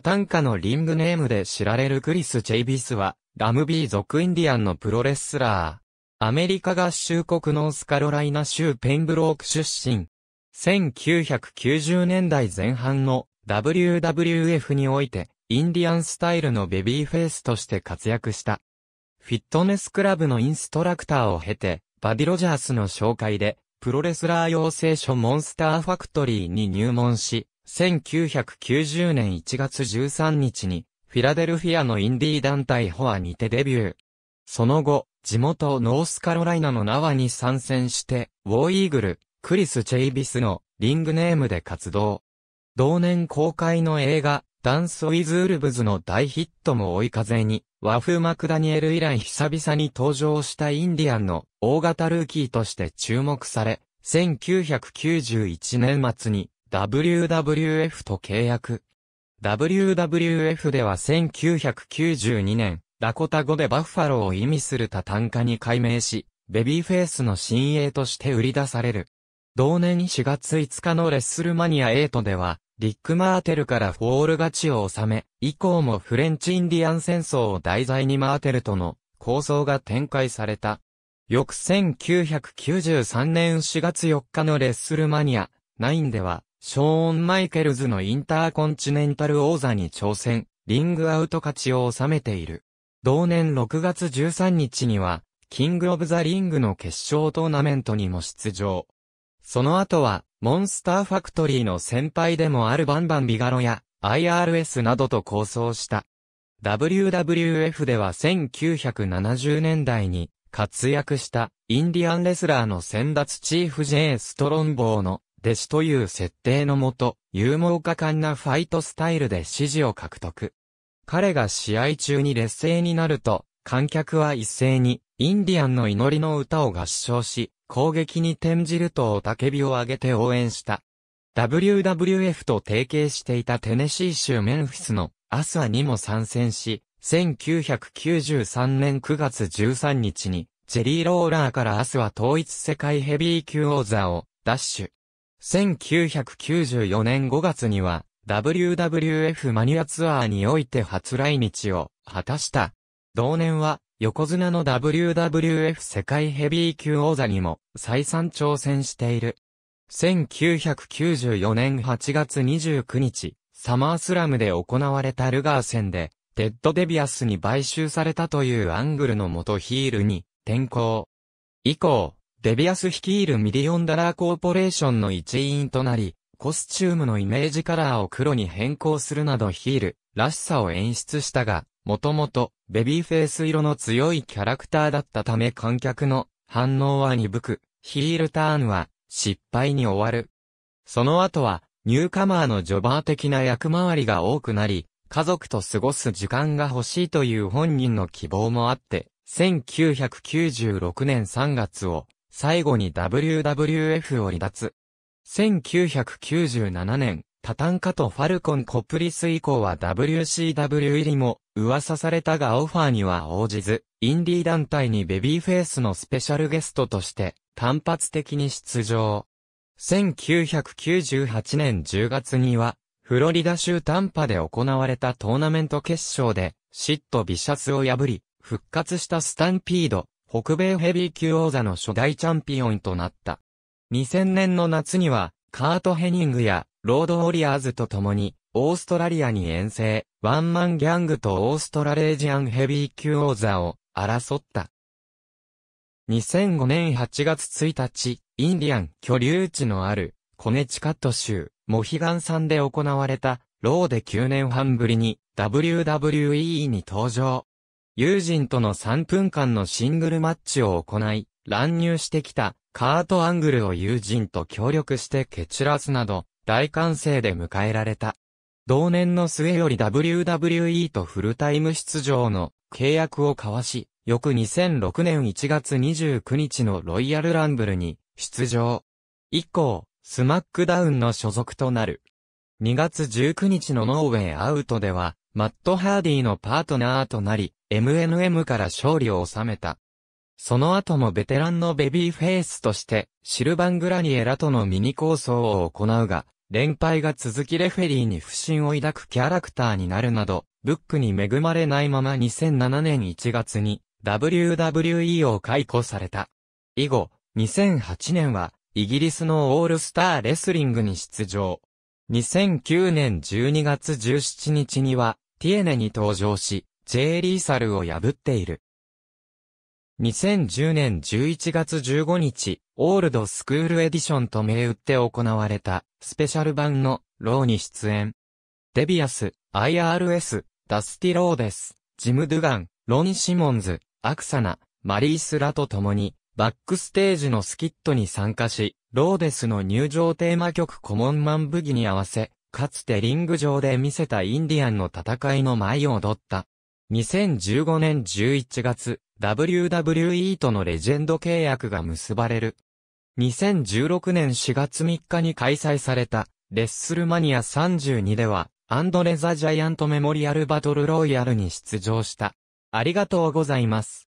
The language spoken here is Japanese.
タンカのリングネームで知られるクリス・チェイビスは、ラムビー族インディアンのプロレスラー。アメリカ合衆国ノースカロライナ州ペンブローク出身。1990年代前半の WWF において、インディアンスタイルのベビーフェイスとして活躍した。フィットネスクラブのインストラクターを経て、バディ・ロジャースの紹介で、プロレスラー養成所モンスターファクトリーに入門し、1990年1月13日に、フィラデルフィアのインディー団体ホアにてデビュー。その後、地元ノースカロライナのナワに参戦して、ウォーイーグル、クリス・チェイビスのリングネームで活動。同年公開の映画、ダンス・ウィズ・ウルブズの大ヒットも追い風に、和風マクダニエル以来久々に登場したインディアンの大型ルーキーとして注目され、1991年末に WWF と契約。WWF では1992年、ダコタ語でバッファローを意味するタタンカに改名し、ベビーフェイスの新鋭として売り出される。同年4月5日のレッスルマニア8では、リック・マーテルからフォール勝ちを収め、以降もフレンチ・インディアン戦争を題材にマーテルとの構想が展開された。翌1993年4月4日のレッスルマニア9では、ショーン・マイケルズのインターコンチネンタル王座に挑戦、リングアウト勝ちを収めている。同年6月13日には、キング・オブ・ザ・リングの決勝トーナメントにも出場。その後は、モンスターファクトリーの先輩でもあるバンバンビガロや IRS などと構想した。WWF では1970年代に活躍したインディアンレスラーの先達チーフ J. ストロンボーの弟子という設定のもと、勇猛果敢なファイトスタイルで支持を獲得。彼が試合中に劣勢になると、観客は一斉に、インディアンの祈りの歌を合唱し、攻撃に転じると雄たけびを上げて応援した。WWF と提携していたテネシー州メンフィスのアスアにも参戦し、1993年9月13日に、ジェリー・ローラーからアスは統一世界ヘビー級王座を、ダッシュ。1994年5月には WWF マニアツアーにおいて初来日を果たした。同年は横綱の WWF 世界ヘビー級王座にも再三挑戦している。1994年8月29日、サマースラムで行われたルガー戦で、テッド・デビアスに買収されたというアングルの元ヒールに転向。以降、デビアス率いるミリオンダラーコーポレーションの一員となり、コスチュームのイメージカラーを黒に変更するなどヒールらしさを演出したが、もともとベビーフェイス色の強いキャラクターだったため観客の反応は鈍く、ヒールターンは失敗に終わる。その後はニューカマーのジョバー的な役回りが多くなり、家族と過ごす時間が欲しいという本人の希望もあって、1996年3月を最後に WWF を離脱。1997年、タタンカとファルコン・コプリス以降は WCW 入りも噂されたがオファーには応じず、インディー団体にベビーフェイスのスペシャルゲストとして単発的に出場。1998年10月には、フロリダ州タンパで行われたトーナメント決勝で、シット・ビシャスを破り、復活したスタンピード、北米ヘビー級王座の初代チャンピオンとなった。2000年の夏には、カート・ヘニングや、ロード・ウォリアーズと共に、オーストラリアに遠征、ワンマンギャングとオーストラレージアンヘビー級王座を争った。2005年8月1日、インディアン居留地のあるコネチカット州モヒガンさんで行われたローで9年半ぶりに WWE に登場。友人との3分間のシングルマッチを行い、乱入してきたカート・アングルを友人と協力して蹴散らすなど、大歓声で迎えられた。同年の末より WWE とフルタイム出場の契約を交わし、翌2006年1月29日のロイヤルランブルに出場。以降、スマックダウンの所属となる。2月19日のノーウェイアウトでは、マット・ハーディのパートナーとなり、MNM から勝利を収めた。その後もベテランのベビーフェイスとして、シルバン・グラニエラとのミニ構想を行うが、連敗が続きレフェリーに不信を抱くキャラクターになるなど、ブックに恵まれないまま2007年1月に WWE を解雇された。以後、2008年はイギリスのオールスターレスリングに出場。2009年12月17日にはティエネに登場し、ジェイリーサルを破っている。2010年11月15日、オールドスクールエディションと銘打って行われた、スペシャル版の、ローに出演。デビアス、IRS、ダスティローデス、ジム・ドゥガン、ロン・シモンズ、アクサナ、マリースらと共に、バックステージのスキットに参加し、ローデスの入場テーマ曲コモンマンブギに合わせ、かつてリング上で見せたインディアンの戦いの舞を踊った。2015年11月、WWE とのレジェンド契約が結ばれる。2016年4月3日に開催された、レッスルマニア32では、アンドレザ・ジャイアント・メモリアル・バトル・ロイヤルに出場した。ありがとうございます。